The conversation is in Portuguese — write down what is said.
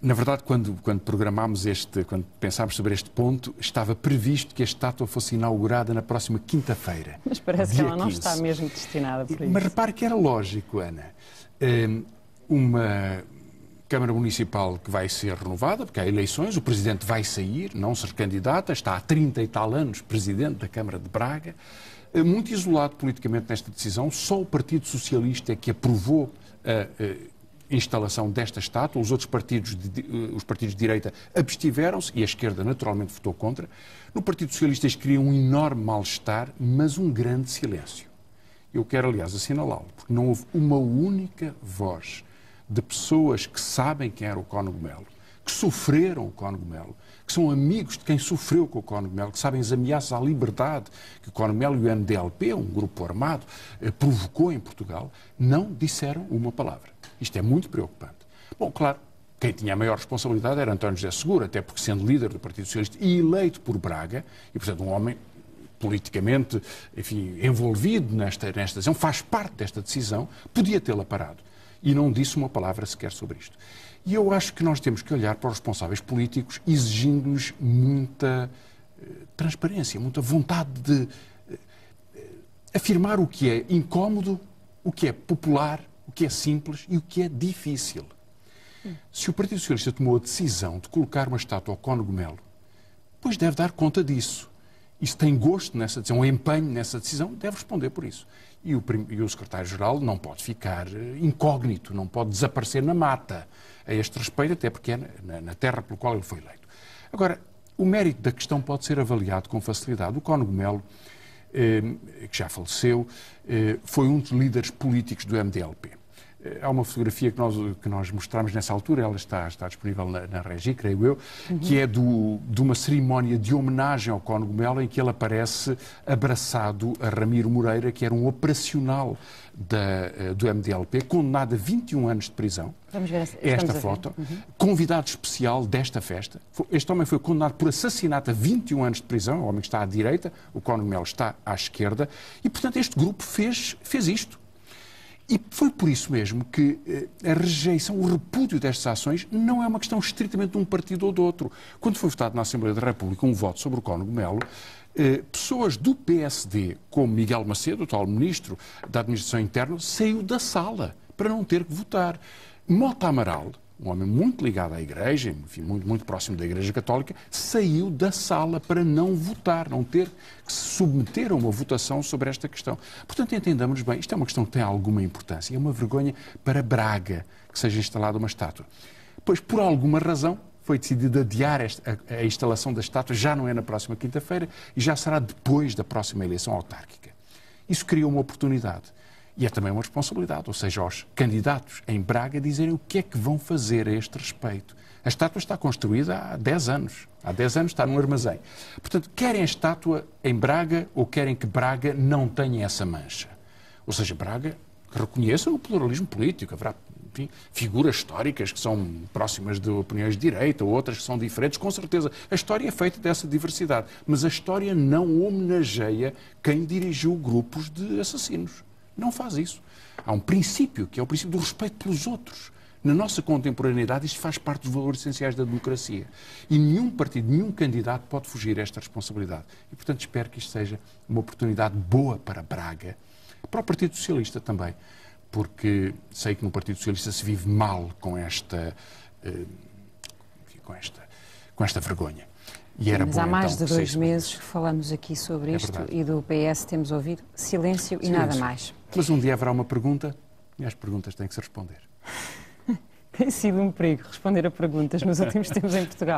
Na verdade, quando, quando programámos este, quando pensámos sobre este ponto, estava previsto que a estátua fosse inaugurada na próxima quinta-feira. Mas parece que ela 15. não está mesmo destinada por isso. Mas repare que era lógico, Ana. Hum, uma Câmara Municipal que vai ser renovada, porque há eleições, o presidente vai sair, não ser candidata. está há 30 e tal anos presidente da Câmara de Braga, hum, muito isolado politicamente nesta decisão, só o Partido Socialista é que aprovou a instalação desta estátua. Os outros partidos, de, eh, os partidos de direita, abstiveram-se e a esquerda, naturalmente, votou contra. No Partido Socialista eles criam um enorme mal-estar, mas um grande silêncio. Eu quero, aliás, assinalá-lo, porque não houve uma única voz de pessoas que sabem quem era o Cónigo Melo, que sofreram o Gomelo, que são amigos de quem sofreu com o Gomelo, que sabem as ameaças à liberdade que o Gomelo e o MDLP, um grupo armado, eh, provocou em Portugal, não disseram uma palavra. Isto é muito preocupante. Bom, claro, quem tinha a maior responsabilidade era António José Seguro, até porque sendo líder do Partido Socialista e eleito por Braga, e portanto um homem politicamente, enfim, envolvido nesta, nesta decisão, faz parte desta decisão, podia tê-la parado e não disse uma palavra sequer sobre isto. E eu acho que nós temos que olhar para os responsáveis políticos exigindo-lhes muita eh, transparência, muita vontade de eh, afirmar o que é incómodo, o que é popular, o que é simples e o que é difícil. Se o Partido Socialista tomou a decisão de colocar uma estátua ao Cono Gomelo, pois deve dar conta disso e se tem gosto nessa decisão, ou é empenho nessa decisão, deve responder por isso. E o, e o secretário-geral não pode ficar eh, incógnito, não pode desaparecer na mata a este respeito, até porque é na, na terra pelo qual ele foi eleito. Agora, o mérito da questão pode ser avaliado com facilidade. O Cónigo Melo, eh, que já faleceu, eh, foi um dos líderes políticos do MDLP. Eh, há uma fotografia que nós, que nós mostramos nessa altura, ela está, está disponível na, na Regi, creio eu, uhum. que é do, de uma cerimónia de homenagem ao Cónigo Melo, em que ele aparece abraçado a Ramiro Moreira, que era um operacional da, eh, do MDLP, condenado a 21 anos de prisão. Vamos ver esta foto. Uhum. Convidado especial desta festa. Este homem foi condenado por assassinato a 21 anos de prisão, o homem que está à direita, o Cónigo Melo está à esquerda, e, portanto, este grupo fez, fez isto e foi por isso mesmo que eh, a rejeição, o repúdio destas ações não é uma questão estritamente de um partido ou do outro. Quando foi votado na Assembleia da República um voto sobre o Cónigo Melo, eh, pessoas do PSD, como Miguel Macedo, o atual ministro da Administração Interna, saiu da sala para não ter que votar. Mota Amaral, um homem muito ligado à Igreja, enfim, muito, muito próximo da Igreja Católica, saiu da sala para não votar, não ter que se submeter a uma votação sobre esta questão. Portanto, entendamos bem, isto é uma questão que tem alguma importância. É uma vergonha para Braga que seja instalada uma estátua. Pois, por alguma razão, foi decidido adiar esta, a, a instalação da estátua, já não é na próxima quinta-feira e já será depois da próxima eleição autárquica. Isso criou uma oportunidade. E é também uma responsabilidade, ou seja, aos candidatos em Braga dizerem o que é que vão fazer a este respeito. A estátua está construída há 10 anos. Há 10 anos está num armazém. Portanto, querem a estátua em Braga ou querem que Braga não tenha essa mancha? Ou seja, Braga reconheça o pluralismo político. Haverá enfim, figuras históricas que são próximas de opiniões de direita ou outras que são diferentes, com certeza. A história é feita dessa diversidade, mas a história não homenageia quem dirigiu grupos de assassinos. Não faz isso. Há um princípio, que é o princípio do respeito pelos outros. Na nossa contemporaneidade, isto faz parte dos valores essenciais da democracia. E nenhum partido, nenhum candidato pode fugir a esta responsabilidade. E, portanto, espero que isto seja uma oportunidade boa para Braga, para o Partido Socialista também, porque sei que no Partido Socialista se vive mal com esta, eh, com esta, com esta vergonha. E era Mas bom, há então, mais então, de dois meses que falamos aqui sobre é isto verdade. e do PS temos ouvido silêncio, silêncio e nada mais. Mas um dia haverá uma pergunta e as perguntas têm que se responder. Tem sido um perigo responder a perguntas nos últimos tempos em Portugal.